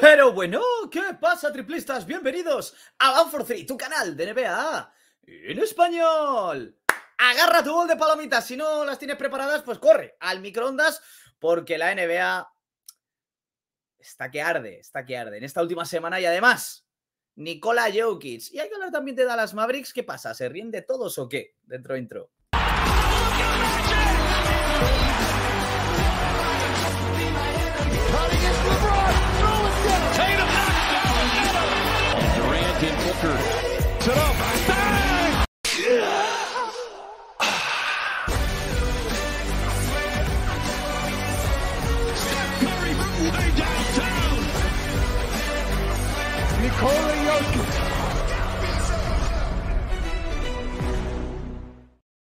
Pero bueno, ¿qué pasa, triplistas? Bienvenidos a One for tu canal de NBA en español. Agarra tu bol de palomitas. Si no las tienes preparadas, pues corre al microondas, porque la NBA está que arde, está que arde. En esta última semana y además, Nicola Jokic. Y hay que hablar también de Dallas Mavericks. ¿Qué pasa? ¿Se ríen de todos o qué? Dentro intro. Oh up.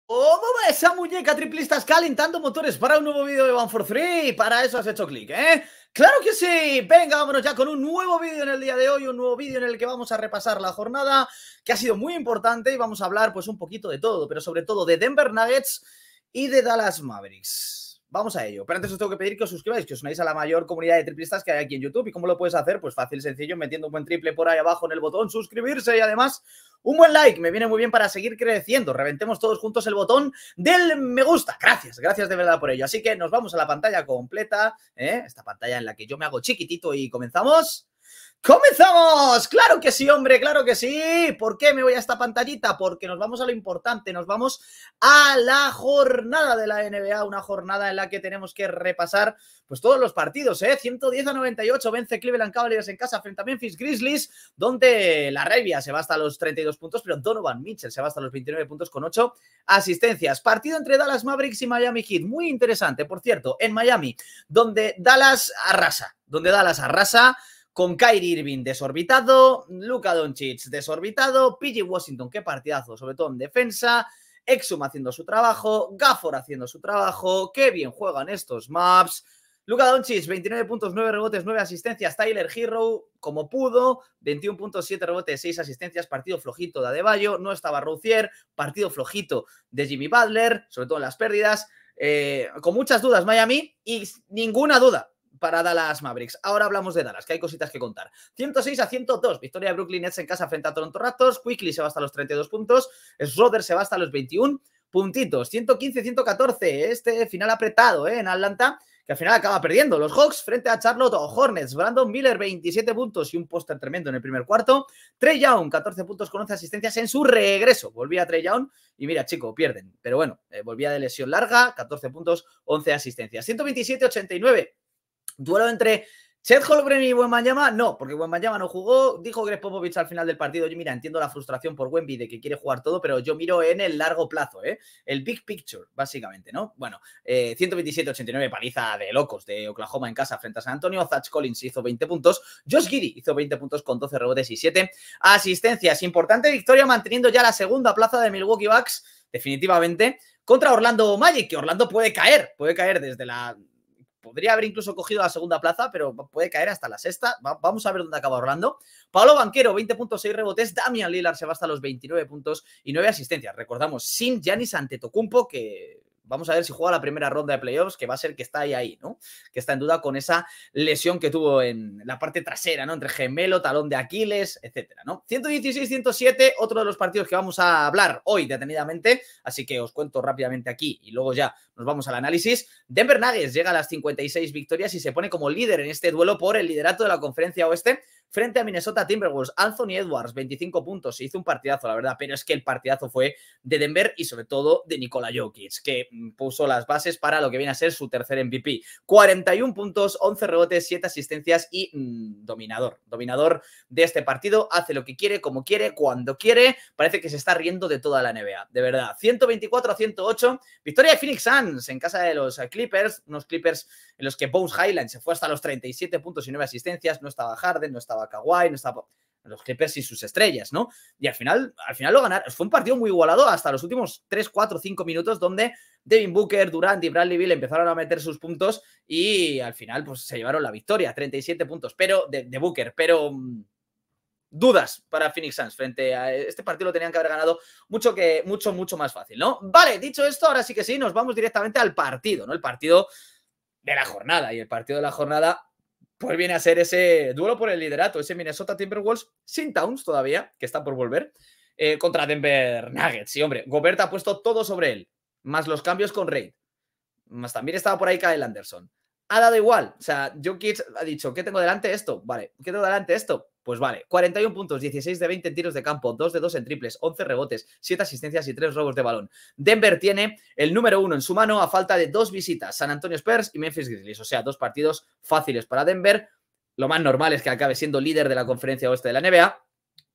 ¿Cómo va esa muñeca triplistas calentando motores para un nuevo vídeo de One for Three? Para eso has hecho clic, ¿eh? Claro que sí, venga, vámonos ya con un nuevo vídeo en el día de hoy, un nuevo vídeo en el que vamos a repasar la jornada, que ha sido muy importante y vamos a hablar pues un poquito de todo, pero sobre todo de Denver Nuggets y de Dallas Mavericks. Vamos a ello. Pero antes os tengo que pedir que os suscribáis, que os unáis a la mayor comunidad de triplistas que hay aquí en YouTube. ¿Y cómo lo puedes hacer? Pues fácil, sencillo, metiendo un buen triple por ahí abajo en el botón suscribirse y además un buen like. Me viene muy bien para seguir creciendo. Reventemos todos juntos el botón del me gusta. Gracias, gracias de verdad por ello. Así que nos vamos a la pantalla completa, ¿eh? esta pantalla en la que yo me hago chiquitito y comenzamos ¡Comenzamos! ¡Claro que sí, hombre! ¡Claro que sí! ¿Por qué me voy a esta pantallita? Porque nos vamos a lo importante, nos vamos a la jornada de la NBA, una jornada en la que tenemos que repasar pues todos los partidos, ¿eh? 110 a 98 vence Cleveland Cavaliers en casa frente a Memphis Grizzlies, donde la Rebia se va hasta los 32 puntos, pero Donovan Mitchell se va hasta los 29 puntos con 8 asistencias. Partido entre Dallas Mavericks y Miami Heat, muy interesante, por cierto, en Miami, donde Dallas arrasa, donde Dallas arrasa con Kyrie Irving desorbitado, Luka Doncic desorbitado, PG Washington, qué partidazo, sobre todo en defensa, Exum haciendo su trabajo, Gafford haciendo su trabajo, qué bien juegan estos maps. Luka Doncic, 29 puntos, rebotes, 9 asistencias. Tyler Hero, como pudo, 21.7 rebotes, 6 asistencias. Partido flojito de Adebayo, no estaba Roucier. Partido flojito de Jimmy Butler, sobre todo en las pérdidas. Eh, con muchas dudas Miami y ninguna duda para Dallas Mavericks. Ahora hablamos de Dallas, que hay cositas que contar. 106 a 102, victoria de Brooklyn Nets en casa frente a Toronto Raptors. Quickly se va hasta los 32 puntos. Schroeder se va hasta los 21 puntitos. 115-114, este final apretado eh, en Atlanta, que al final acaba perdiendo. Los Hawks frente a Charlotte Hornets. Brandon Miller, 27 puntos y un póster tremendo en el primer cuarto. Trey Young, 14 puntos con 11 asistencias en su regreso. Volvía a Trey Young y mira, chico, pierden. Pero bueno, eh, volvía de lesión larga, 14 puntos, 11 asistencias. 127-89. Duelo entre Chet Holgren y yama no, porque yama no jugó. Dijo Greg Popovich al final del partido, yo mira, entiendo la frustración por Wemby de que quiere jugar todo, pero yo miro en el largo plazo, ¿eh? El big picture, básicamente, ¿no? Bueno, 127-89, eh, paliza de locos de Oklahoma en casa frente a San Antonio. Zach Collins hizo 20 puntos. Josh Giddy hizo 20 puntos con 12 rebotes y 7 asistencias. Importante victoria manteniendo ya la segunda plaza de Milwaukee Bucks, definitivamente, contra Orlando Magic, que Orlando puede caer, puede caer desde la podría haber incluso cogido la segunda plaza, pero puede caer hasta la sexta. vamos a ver dónde acaba Orlando. Pablo Banquero, 20.6 rebotes. Damian Lillard se va hasta los 29 puntos y 9 asistencias. Recordamos, sin Giannis Antetokounmpo, que Vamos a ver si juega la primera ronda de playoffs, que va a ser que está ahí, ahí, ¿no? Que está en duda con esa lesión que tuvo en la parte trasera, ¿no? Entre gemelo, talón de Aquiles, etcétera, ¿no? 116-107, otro de los partidos que vamos a hablar hoy detenidamente, así que os cuento rápidamente aquí y luego ya nos vamos al análisis. Denver Nuggets llega a las 56 victorias y se pone como líder en este duelo por el liderato de la conferencia oeste frente a Minnesota Timberwolves. Anthony Edwards, 25 puntos, se hizo un partidazo, la verdad, pero es que el partidazo fue de Denver y sobre todo de Nikola Jokic, que mm, puso las bases para lo que viene a ser su tercer MVP. 41 puntos, 11 rebotes, 7 asistencias y mm, dominador, dominador de este partido, hace lo que quiere, como quiere, cuando quiere, parece que se está riendo de toda la NBA, de verdad. 124 a 108, victoria de Phoenix Suns en casa de los eh, Clippers, unos Clippers en los que Bones Highland se fue hasta los 37 puntos y 9 asistencias, no estaba Harden, no estaba a Kawhi, no los Clippers y sus estrellas, ¿no? Y al final, al final lo ganaron. Fue un partido muy igualado hasta los últimos 3, 4, 5 minutos donde Devin Booker, Durant y Bradley Bill empezaron a meter sus puntos y al final pues se llevaron la victoria, 37 puntos pero de, Booker, pero mm, dudas para Phoenix Suns frente a este partido lo tenían que haber ganado mucho que mucho mucho más fácil, ¿no? Vale, dicho esto, ahora sí que sí, nos vamos directamente al partido, ¿no? El partido de la jornada y el partido de la jornada pues viene a ser ese duelo por el liderato, ese Minnesota Timberwolves sin Towns todavía, que está por volver, eh, contra Denver Nuggets. Sí, hombre, Gobert ha puesto todo sobre él, más los cambios con Reid, más también estaba por ahí Kyle Anderson. Ha dado igual, o sea, Jokic ha dicho, ¿qué tengo delante esto? Vale, ¿qué tengo delante esto? Pues vale, 41 puntos, 16 de 20 en tiros de campo, 2 de 2 en triples, 11 rebotes, 7 asistencias y 3 robos de balón. Denver tiene el número 1 en su mano a falta de dos visitas, San Antonio Spurs y Memphis Grizzlies. O sea, dos partidos fáciles para Denver. Lo más normal es que acabe siendo líder de la conferencia oeste de la NBA.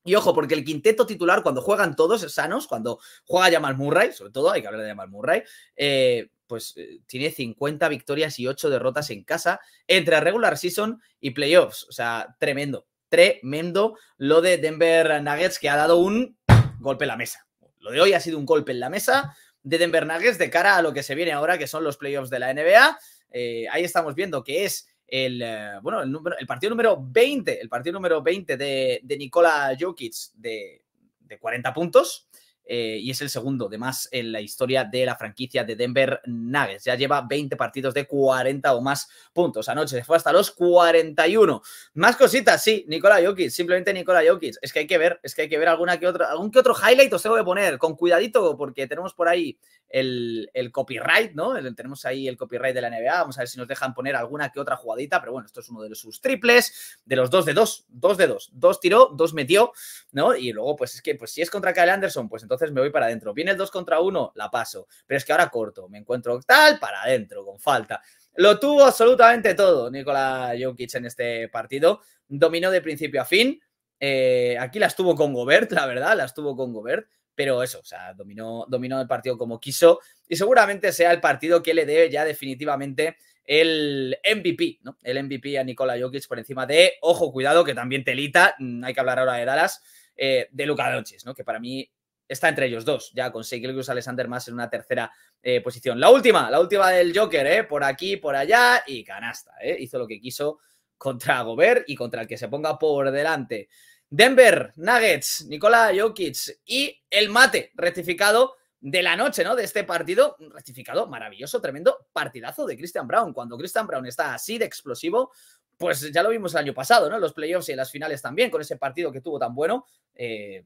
Y ojo, porque el quinteto titular, cuando juegan todos sanos, cuando juega Jamal Murray, sobre todo, hay que hablar de Jamal Murray, eh, pues eh, tiene 50 victorias y 8 derrotas en casa entre regular season y playoffs. O sea, tremendo tremendo lo de Denver Nuggets, que ha dado un golpe en la mesa. Lo de hoy ha sido un golpe en la mesa de Denver Nuggets de cara a lo que se viene ahora, que son los playoffs de la NBA. Eh, ahí estamos viendo que es el, eh, bueno, el, partido número 20, el partido número 20 de, Nicola Nikola Jokic de, de 40 puntos. Eh, y es el segundo de más en la historia de la franquicia de Denver Nuggets. Ya lleva 20 partidos de 40 o más puntos. Anoche se fue hasta los 41. Más cositas, sí, Nikola Jokic, simplemente Nikola Jokic. Es que hay que ver, es que hay que ver alguna que otra, algún que otro highlight os tengo que poner, con cuidadito, porque tenemos por ahí el, el copyright, ¿no? tenemos ahí el copyright de la NBA. Vamos a ver si nos dejan poner alguna que otra jugadita, pero bueno, esto es uno de sus triples, de los dos de dos, dos de dos, dos tiró, dos metió, ¿no? Y luego, pues es que, pues si es contra Kyle Anderson, pues entonces entonces me voy para adentro. Viene el 2 contra 1, la paso, pero es que ahora corto, me encuentro tal para adentro, con falta. Lo tuvo absolutamente todo Nikola Jokic en este partido, dominó de principio a fin. Eh, aquí las tuvo con Gobert, la verdad, las tuvo con Gobert, pero eso, o sea, dominó, dominó el partido como quiso y seguramente sea el partido que le dé ya definitivamente el MVP, ¿no? El MVP a Nikola Jokic por encima de, ojo, cuidado, que también telita, mm, hay que hablar ahora de Dallas, eh, de Luka Doncic, ¿no? Que para mí está entre ellos dos. Ya con Seikilius Alexander más en una tercera eh, posición. La última, la última del Joker, ¿eh? Por aquí, por allá y canasta, ¿eh? Hizo lo que quiso contra Gobert y contra el que se ponga por delante. Denver, Nuggets, Nikola Jokic y el mate rectificado de la noche, ¿no? De este partido, rectificado, maravilloso, tremendo partidazo de Christian Brown. Cuando Christian Brown está así de explosivo, pues ya lo vimos el año pasado, ¿no? Los playoffs y las finales también, con ese partido que tuvo tan bueno. Eh,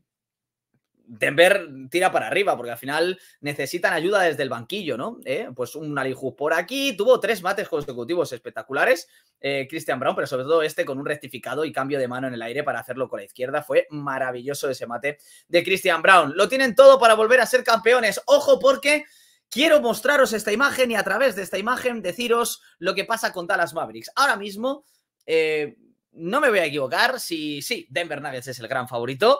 Denver tira para arriba, porque al final necesitan ayuda desde el banquillo, ¿no? Eh, pues un aliju por aquí, tuvo tres mates consecutivos espectaculares, eh, Christian Brown, pero sobre todo este con un rectificado y cambio de mano en el aire para hacerlo con la izquierda. Fue maravilloso ese mate de Christian Brown. Lo tienen todo para volver a ser campeones. Ojo porque... Quiero mostraros esta imagen y a través de esta imagen deciros lo que pasa con Dallas Mavericks. Ahora mismo, eh, no me voy a equivocar si sí, Denver Nuggets es el gran favorito,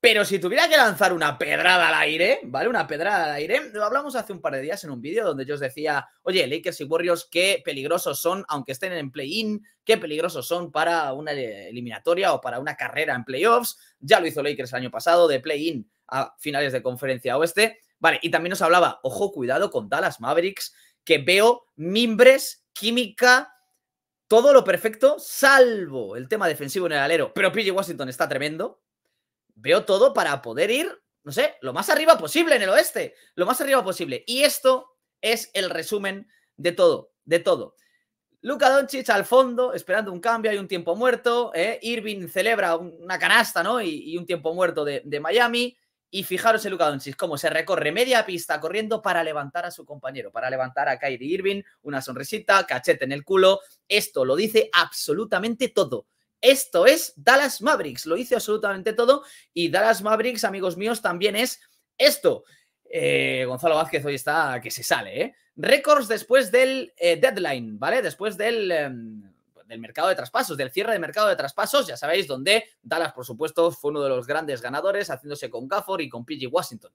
pero si tuviera que lanzar una pedrada al aire, ¿vale? Una pedrada al aire. Lo hablamos hace un par de días en un vídeo donde yo os decía, oye, Lakers y Warriors, qué peligrosos son, aunque estén en play-in, qué peligrosos son para una eliminatoria o para una carrera en playoffs. Ya lo hizo Lakers el año pasado, de play-in a finales de conferencia oeste. Vale, y también nos hablaba, ojo, cuidado con Dallas Mavericks, que veo mimbres, química, todo lo perfecto, salvo el tema defensivo en el alero. Pero PG Washington está tremendo, veo todo para poder ir, no sé, lo más arriba posible en el oeste, lo más arriba posible. Y esto es el resumen de todo, de todo. Luka Doncic al fondo, esperando un cambio, hay un tiempo muerto. ¿eh? Irving celebra una canasta, ¿no? Y, un tiempo muerto de, Miami. Y fijaros en Luka Doncic, cómo se recorre media pista corriendo para levantar a su compañero, para levantar a Kyrie Irving, una sonrisita, cachete en el culo. Esto lo dice absolutamente todo. Esto es Dallas Mavericks, lo hice absolutamente todo y Dallas Mavericks, amigos míos, también es esto. Eh, Gonzalo Vázquez hoy está que se sale, ¿eh? Récords después del eh, deadline, ¿vale? Después em, del, mercado de traspasos, del cierre de mercado de traspasos, ya sabéis, donde Dallas, por supuesto, fue uno de los grandes ganadores, haciéndose con Gafford y con PG Washington.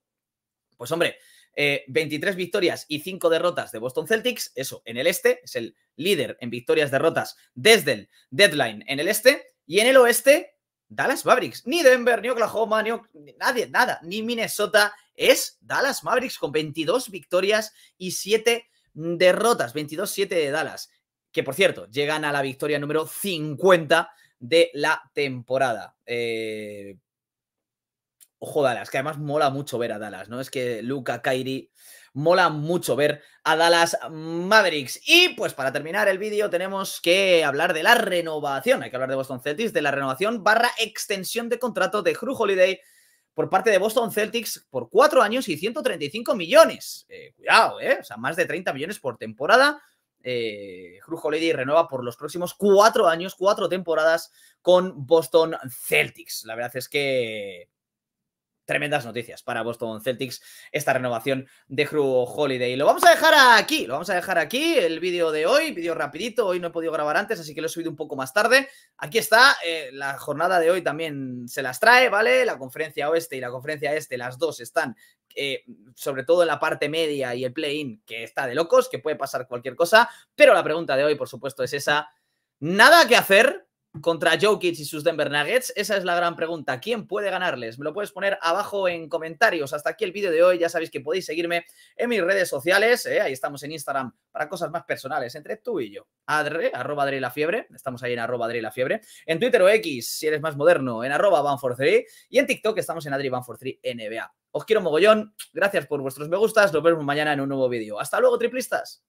Pues hombre, 23 eh, victorias y 5 derrotas de Boston Celtics, eso en el este, es el líder en victorias derrotas desde el deadline en el este, y en el oeste, Dallas Mavericks, ni Denver, ni Oklahoma, ni, nadie, nada, ni Minnesota, es Dallas Mavericks con 22 victorias y 7 derrotas, 22-7 de Dallas, que por cierto, llegan a la victoria número 50 de la temporada. Eh, ojo Dallas, que además mola mucho ver a Dallas, ¿no? Es que Luca, Kairi, mola mucho ver a Dallas Mavericks. Y pues para terminar el vídeo tenemos que hablar de la renovación, hay que hablar de Boston Celtics, de la renovación barra extensión de contrato de Crew Holiday por parte de Boston Celtics por cuatro años y 135 millones. Eh, cuidado, ¿eh? O sea, más de 30 millones por temporada. Eh, Holiday renueva por los próximos cuatro años, cuatro temporadas con Boston Celtics. La verdad es que tremendas noticias para Boston Celtics esta renovación de Crew Holiday. Lo vamos a dejar aquí, lo vamos a dejar aquí, el vídeo de hoy, vídeo rapidito, hoy no he podido grabar antes, así que lo he subido un poco más tarde. Aquí está, eh, la jornada de hoy también se las trae, ¿vale? La conferencia oeste y la conferencia este, las dos están, eh, sobre todo en la parte media y el play-in, que está de locos, que puede pasar cualquier cosa, pero la pregunta de hoy, por supuesto, es esa. Nada que hacer, contra Jokic y sus Denver Nuggets? Esa es la gran pregunta. ¿Quién puede ganarles? Me lo puedes poner abajo en comentarios. Hasta aquí el vídeo de hoy. Ya sabéis que podéis seguirme en mis redes sociales. ¿eh? Ahí estamos en Instagram para cosas más personales entre tú y yo. Adre, arroba Adre la Fiebre. Estamos ahí en arroba Adre la Fiebre. En Twitter o X, si eres más moderno, en arroba van Y en TikTok estamos en Adri van NBA. Os quiero mogollón. Gracias por vuestros me gustas. Nos vemos mañana en un nuevo vídeo. Hasta luego, triplistas.